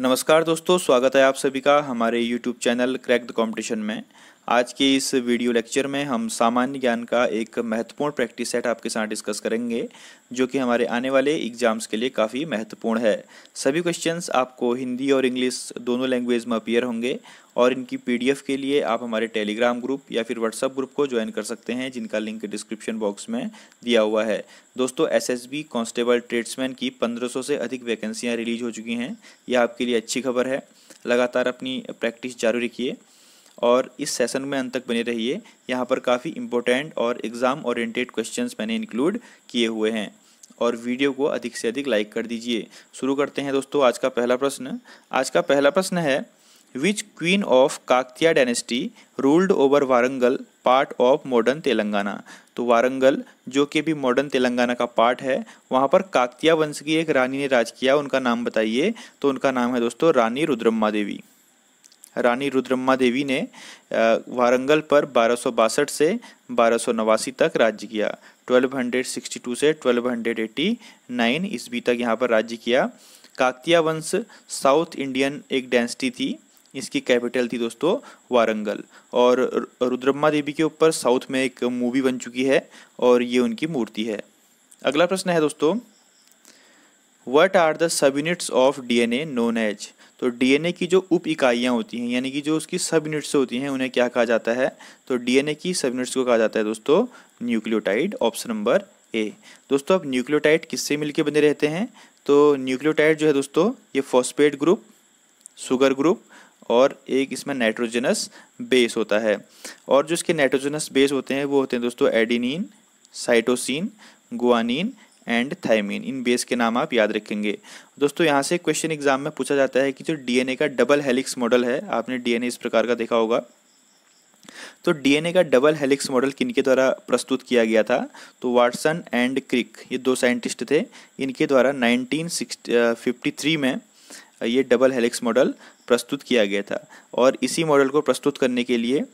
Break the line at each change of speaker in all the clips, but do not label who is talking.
नमस्कार दोस्तों स्वागत है आप सभी का हमारे YouTube channel crack the competition में आज के इस वीडियो लेक्चर में हम सामान्य ज्ञान का एक महत्वपूर्ण प्रैक्टिस सेट आपके साथ डिस्कस करेंगे जो कि हमारे आने वाले एग्जाम्स के लिए काफ़ी महत्वपूर्ण है सभी क्वेश्चंस आपको हिंदी और इंग्लिश दोनों लैंग्वेज में अपीयर होंगे और इनकी पीडीएफ के लिए आप हमारे टेलीग्राम ग्रुप या फिर व्हाट्सअप ग्रुप को ज्वाइन कर सकते हैं जिनका लिंक डिस्क्रिप्शन बॉक्स में दिया हुआ है दोस्तों एसएसबी कांस्टेबल ट्रेड्समैन की 1500 से अधिक वैकेंसियां रिलीज हो चुकी हैं यह आपके लिए अच्छी खबर है लगातार अपनी प्रैक्टिस जारी रखिए और इस सेशन में अंत तक बने रहिए यहाँ पर काफ़ी इंपॉर्टेंट और एग्ज़ाम ओरिएंटेड क्वेश्चंस मैंने इंक्लूड किए हुए हैं और वीडियो को अधिक से अधिक लाइक कर दीजिए शुरू करते हैं दोस्तों आज का पहला प्रश्न आज का पहला प्रश्न है which queen of Kakatiya dynasty ruled over Warangal part of modern Telangana तो वारंगल जो कि भी मॉडर्न तेलंगाना का पार्ट है वहाँ पर काकतिया वंश की एक रानी ने राज किया उनका नाम बताइए तो उनका नाम है दोस्तों रानी रुद्रम्मा देवी रानी रुद्रम्मा देवी ने वारंगल पर बारह से बारह तक राज्य किया 1262 से 1289 ईस्वी तक यहाँ पर राज्य किया काकतिया वंश साउथ इंडियन एक डेंसिटी थी इसकी कैपिटल थी दोस्तों वारंगल और रुद्रम्मा देवी के ऊपर साउथ में एक मूवी बन चुकी है और ये उनकी मूर्ति है अगला प्रश्न है दोस्तों what are the sub units of D N A known as तो डीएनए की जो उप इकाइयाँ होती हैं यानी कि जो उसकी सब यूनिट्स होती हैं उन्हें क्या कहा जाता है तो डीएनए की सब यूनिट्स को कहा जाता है दोस्तों न्यूक्लियोटाइड ऑप्शन नंबर ए दोस्तों अब न्यूक्लियोटाइड किससे मिलके बने रहते हैं तो न्यूक्लियोटाइड जो है दोस्तों ये फॉस्पेट ग्रुप शुगर ग्रुप और एक इसमें नाइट्रोजनस बेस होता है और जो इसके नाइट्रोजनस बेस होते हैं वो होते हैं दोस्तों adenine cytosine guanine and thymine इन बेस के नाम आप याद रखेंगे दोस्तों यहाँ से क्वेश्चन एग्जाम में पूछा जाता है कि जो डीएनए का डबल हेलिक्स मॉडल है आपने डीएनए इस प्रकार का देखा होगा तो डीएनए का डबल हेलिक्स मॉडल किनके द्वारा प्रस्तुत किया गया था तो वाटसन एंड क्रिक ये दो साइंटिस्ट थे इनके द्वारा 1953 में ये डबल हेलिक्स मॉडल प्रस्तुत किया गया था और इसी मॉडल को प्रस्तुत करने के लिए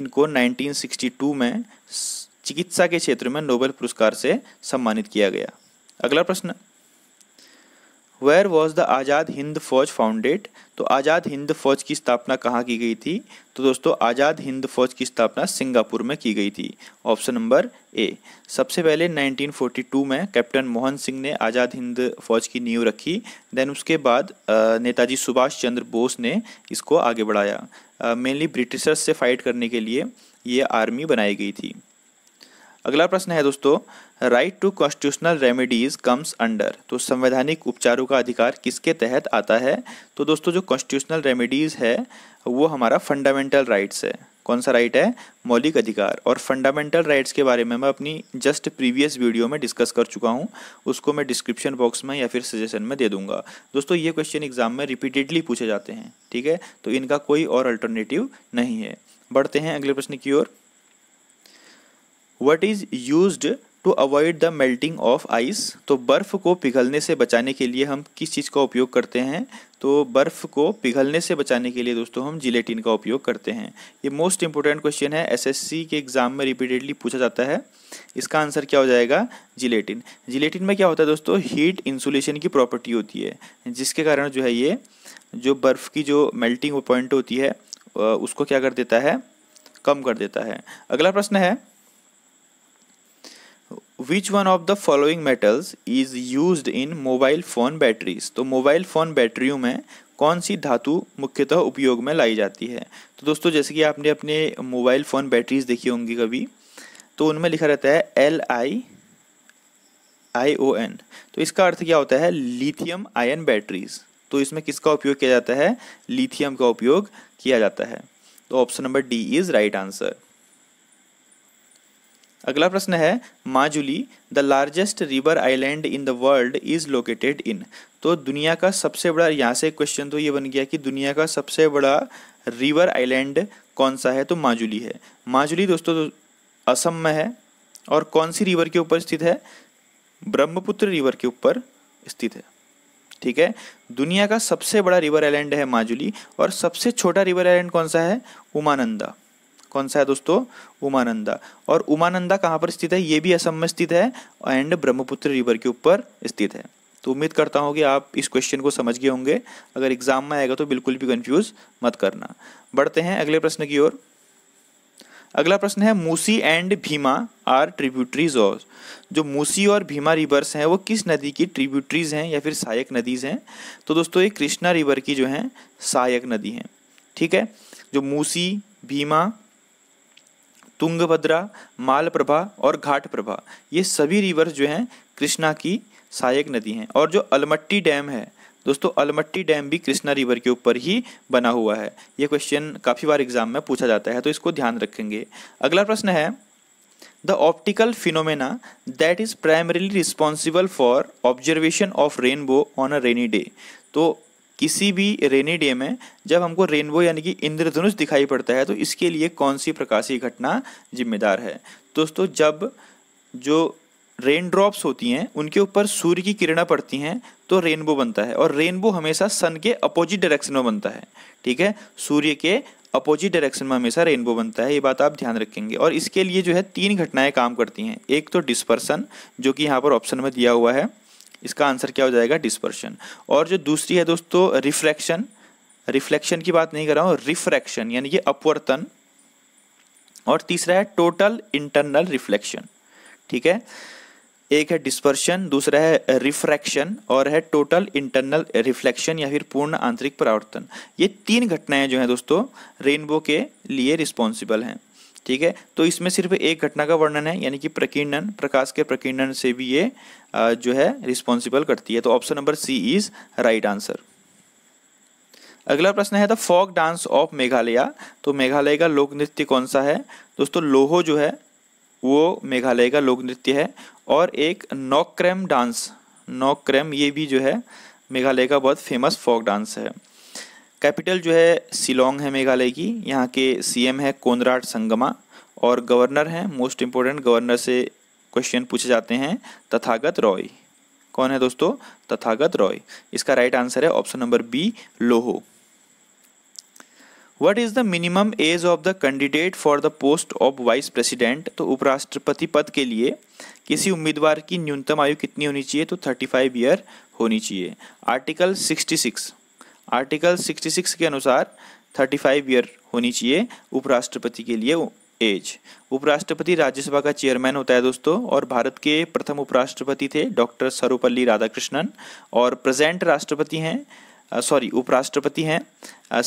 इनको 1962 में चिकित्सा के क्षेत्र में नोबेल पुरस्कार से सम्मानित किया गया अगला प्रश्न where was the Azad Hind Fauj founded तो आज़ाद हिंद फौज की स्थापना कहाँ की गई थी तो दोस्तों आज़ाद हिंद फौज की स्थापना सिंगापुर में की गई थी ऑप्शन नंबर ए सबसे पहले 1942 में कैप्टन मोहन सिंह ने आज़ाद हिंद फौज की नींव रखी देन उसके बाद नेताजी सुभाष चंद्र बोस ने इसको आगे बढ़ाया मेनली ब्रिटिशर्स से फाइट करने के लिए ये आर्मी बनाई गई थी अगला प्रश्न है दोस्तों right to constitutional remedies comes under तो संवैधानिक उपचारों का अधिकार किसके तहत आता है तो दोस्तों जो कॉन्स्टिट्यूशनल रेमेडीज है वो हमारा फंडामेंटल राइट्स है कौन सा राइट है मौलिक अधिकार और फंडामेंटल राइट्स के बारे में मैं अपनी जस्ट प्रीवियस वीडियो में डिस्कस कर चुका हूं उसको मैं डिस्क्रिप्शन बॉक्स में या फिर सजेशन में दे दूंगा दोस्तों ये क्वेश्चन एग्जाम में रिपीटेडली पूछे जाते हैं ठीक है तो इनका कोई और अल्टरनेटिव नहीं है बढ़ते हैं अगले प्रश्न की ओर what is use to avoid the melting of ice तो बर्फ़ को पिघलने से बचाने के लिए हम किस चीज़ का उपयोग करते हैं तो बर्फ़ को पिघलने से बचाने के लिए दोस्तों हम जिलेटिन का उपयोग करते हैं ये मोस्ट इंपॉर्टेंट क्वेश्चन है एसएससी के एग्ज़ाम में रिपीटेडली पूछा जाता है इसका आंसर क्या हो जाएगा जिलेटिन जिलेटिन में क्या होता है दोस्तों हीट इंसुलेशन की प्रॉपर्टी होती है जिसके कारण जो है ये जो बर्फ़ की जो मेल्टिंग पॉइंट होती है उसको क्या कर देता है कम कर देता है अगला प्रश्न है which one of the following metals is use in mobile phone batteries तो मोबाइल फ़ोन बैटरियों में कौन सी धातु मुख्यतः उपयोग में लाई जाती है तो दोस्तों जैसे कि आपने अपने मोबाइल फ़ोन बैटरीज देखी होंगी कभी तो उनमें लिखा रहता है L I I O N तो इसका अर्थ क्या होता है लिथियम आयन बैटरीज तो इसमें किसका उपयोग किया जाता है लिथियम का उपयोग किया जाता है तो option number D is right answer अगला प्रश्न है Majuli the largest river island in the world is located in तो दुनिया का सबसे बड़ा यहाँ से क्वेश्चन तो ये बन गया कि दुनिया का सबसे बड़ा रिवर आइलैंड कौन सा है तो माजुली है माजुली दोस्तों तो असम में है और कौन सी रिवर के ऊपर स्थित है ब्रह्मपुत्र रिवर के ऊपर स्थित है ठीक है दुनिया का सबसे बड़ा रिवर आइलैंड है माजुली और सबसे छोटा रिवर आइलैंड कौन सा है उमानंदा कौन सा है दोस्तों उमानंदा और उमानंदा कहाँ पर स्थित है ये भी असम में स्थित है एंड ब्रह्मपुत्र रिवर के ऊपर स्थित है तो उम्मीद करता हूँ कि आप इस क्वेश्चन को समझ गए होंगे अगर एग्जाम में आएगा तो बिल्कुल भी कंफ्यूज मत करना बढ़ते हैं अगले प्रश्न की ओर अगला प्रश्न है Musi and Bhima are tributaries of जो मूसी और भीमा रिवर्स हैं वो किस नदी की ट्रिब्यूटरीज हैं या फिर सहायक नदीज हैं तो दोस्तों ये कृष्णा रिवर की जो है सहायक नदी है ठीक है जो मूसी भीमा तुंगभद्रा मालप्रभा और घाट प्रभा ये सभी रिवर्स जो हैं कृष्णा की सहायक नदी हैं और जो अलमट्टी डैम है दोस्तों अलमट्टी डैम भी कृष्णा रिवर के ऊपर ही बना हुआ है ये क्वेश्चन काफ़ी बार एग्जाम में पूछा जाता है तो इसको ध्यान रखेंगे अगला प्रश्न है the optical phenomena that is primarily responsible for observation of rainbow on a rainy day तो किसी भी रेनी डे में जब हमको रेनबो यानी कि इंद्रधनुष दिखाई पड़ता है तो इसके लिए कौन सी प्रकाशीय घटना जिम्मेदार है दोस्तों जब जो रेन ड्रॉप्स होती हैं उनके ऊपर सूर्य की किरणें पड़ती हैं तो रेनबो बनता है और रेनबो हमेशा सन के अपोजिट डायरेक्शन में बनता है ठीक है सूर्य के अपोजिट डायरेक्शन में हमेशा रेनबो बनता है ये बात आप ध्यान रखेंगे और इसके लिए जो है तीन घटनाएं काम करती हैं एक तो डिस्पर्सन जो कि यहाँ पर ऑप्शन में दिया हुआ है इसका आंसर क्या हो जाएगा डिस्पर्शन और जो दूसरी है दोस्तों रिफ्रैक्शन रिफ्लेक्शन की बात नहीं कर रहा हूँ रिफ्रैक्शन यानी कि अपवर्तन और तीसरा है टोटल इंटरनल रिफ्लेक्शन ठीक है एक है डिस्पर्शन दूसरा है रिफ्रैक्शन और है टोटल इंटरनल रिफ्लेक्शन या फिर पूर्ण आंतरिक परावर्तन ये तीन घटनाएं जो हैं दोस्तों रेनबो के लिए रिस्पॉन्सिबल हैं ठीक है तो इसमें सिर्फ एक घटना का वर्णन है यानी कि प्रकीर्णन प्रकाश के प्रकीर्णन से भी ये जो है रिस्पॉन्सिबल करती है तो option number C is right answer अगला प्रश्न है the folk dance of Meghalaya तो मेघालय का लोक नृत्य कौन सा है दोस्तों लोहो जो है वो मेघालय का लोक नृत्य है और एक नौक्रैम डांस नौक्रैम ये भी जो है मेघालय का बहुत फेमस फोक डांस है कैपिटल जो है सिलोंग है मेघालय की यहाँ के सीएम है कोनराट संगमा और गवर्नर हैं मोस्ट इम्पोर्टेंट गवर्नर से क्वेश्चन पूछे जाते हैं तथागत रॉय कौन है दोस्तों तथागत रॉय इसका राइट आंसर है ऑप्शन नंबर बी लोहो what is the minimum age of the candidate for the post of vice president तो उपराष्ट्रपति पद के लिए किसी उम्मीदवार की न्यूनतम आयु कितनी होनी चाहिए तो थर्टी फाइव ईयर होनी चाहिए आर्टिकल सिक्सटी सिक्स आर्टिकल 66 के अनुसार 35 ईयर होनी चाहिए उपराष्ट्रपति के लिए एज उपराष्ट्रपति राज्यसभा का चेयरमैन होता है दोस्तों और भारत के प्रथम उपराष्ट्रपति थे डॉक्टर सर्वपल्ली राधाकृष्णन और प्रेजेंट राष्ट्रपति हैं सॉरी उपराष्ट्रपति हैं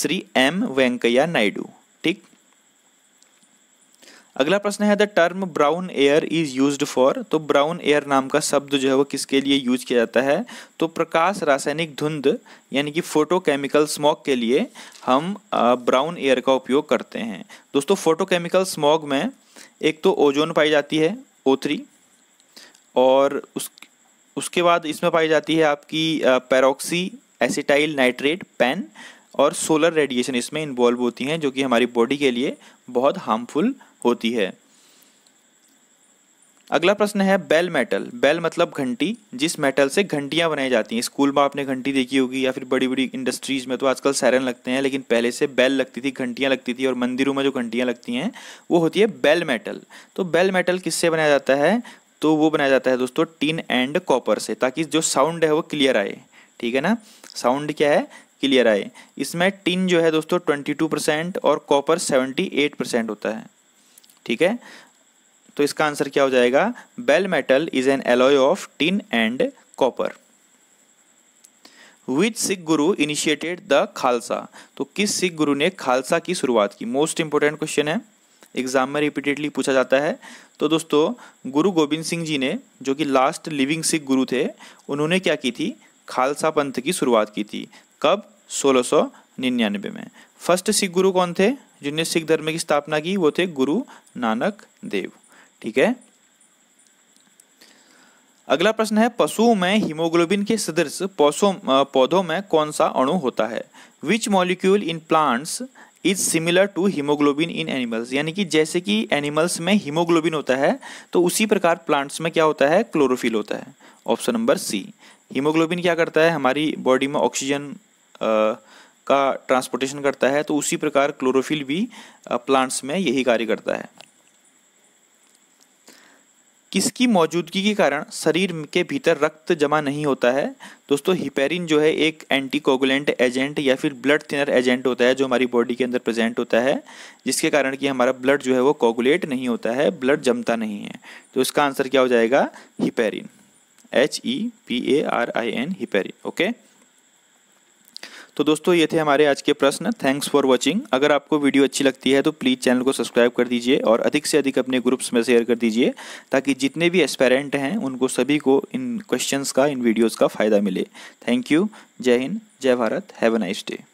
श्री एम वेंकैया नायडू ठीक अगला प्रश्न है the term brown air is used for तो ब्राउन एयर नाम का शब्द जो है वो किसके लिए यूज किया जाता है तो प्रकाश रासायनिक धुंध यानी कि फोटोकेमिकल स्मॉग के लिए हम ब्राउन एयर का उपयोग करते हैं दोस्तों फोटोकेमिकल स्मॉग में एक तो ओजोन पाई जाती है ओ और उस उसके बाद इसमें पाई जाती है आपकी पैरोक्सी एसिटाइल नाइट्रेट पैन और सोलर रेडिएशन इसमें इन्वॉल्व होती हैं जो कि हमारी बॉडी के लिए बहुत हार्मफुल होती है अगला प्रश्न है बेल मेटल बेल मतलब घंटी जिस मेटल से घंटियां बनाई जाती हैं स्कूल में आपने घंटी देखी होगी या फिर बड़ी बड़ी इंडस्ट्रीज में तो आजकल सैरन लगते हैं लेकिन पहले से बेल लगती थी घंटियां लगती थी और मंदिरों में जो घंटियां लगती हैं वो होती है बेल मेटल तो बेल मेटल किससे बनाया जाता है तो वो बनाया जाता है दोस्तों टिन एंड कॉपर से ताकि जो साउंड है वो क्लियर आए ठीक है ना साउंड क्या है क्लियर आए इसमें टिन जो है दोस्तों ट्वेंटी टू परसेंट और कॉपर सेवेंटी एट परसेंट होता है ठीक है तो इसका आंसर क्या हो जाएगा bell metal is an alloy of tin and copper which Sikh guru initiated the Khalsa तो किस सिख गुरु ने खालसा की शुरुआत की मोस्ट इंपॉर्टेंट क्वेश्चन है एग्जाम में रिपीटेडली पूछा जाता है तो दोस्तों गुरु गोविंद सिंह जी ने जो कि लास्ट लिविंग सिख गुरु थे उन्होंने क्या की थी खालसा पंथ की शुरुआत की थी कब सोलह निन्यानबे में फर्स्ट सिख गुरु कौन थे जिनने सिख धर्म की स्थापना की वो थे गुरु नानक देव ठीक है अगला प्रश्न है पशुओं में हीमोग्लोबिन के सदृश पौधों में कौन सा अणु होता है which molecule in plants is similar to haemoglobin in animals यानी कि जैसे कि एनिमल्स में हीमोग्लोबिन होता है तो उसी प्रकार प्लांट्स में क्या होता है क्लोरोफिल होता है ऑप्शन नंबर सी हीमोग्लोबिन क्या करता है हमारी बॉडी में ऑक्सीजन का ट्रांसपोर्टेशन करता है तो उसी प्रकार क्लोरोफिल भी प्लांट्स में यही कार्य करता है किसकी मौजूदगी के कारण शरीर के भीतर रक्त जमा नहीं होता है दोस्तों हिपेरिन जो है एक एंटीकोगुलेंट एजेंट या फिर ब्लड थिनर एजेंट होता है जो हमारी बॉडी के अंदर प्रेजेंट होता है जिसके कारण कि हमारा ब्लड जो है वो कोगुलेट नहीं होता है ब्लड जमता नहीं है तो इसका आंसर क्या हो जाएगा heparin H E P A R I N heparin okay तो दोस्तों ये थे हमारे आज के प्रश्न थैंक्स फॉर वॉचिंग अगर आपको वीडियो अच्छी लगती है तो प्लीज़ चैनल को सब्सक्राइब कर दीजिए और अधिक से अधिक अपने ग्रुप्स में शेयर कर दीजिए ताकि जितने भी एस्पेरेंट हैं उनको सभी को इन क्वेश्चंस का इन वीडियोज़ का फ़ायदा मिले थैंक यू जय हिंद जय Bharat have a nice day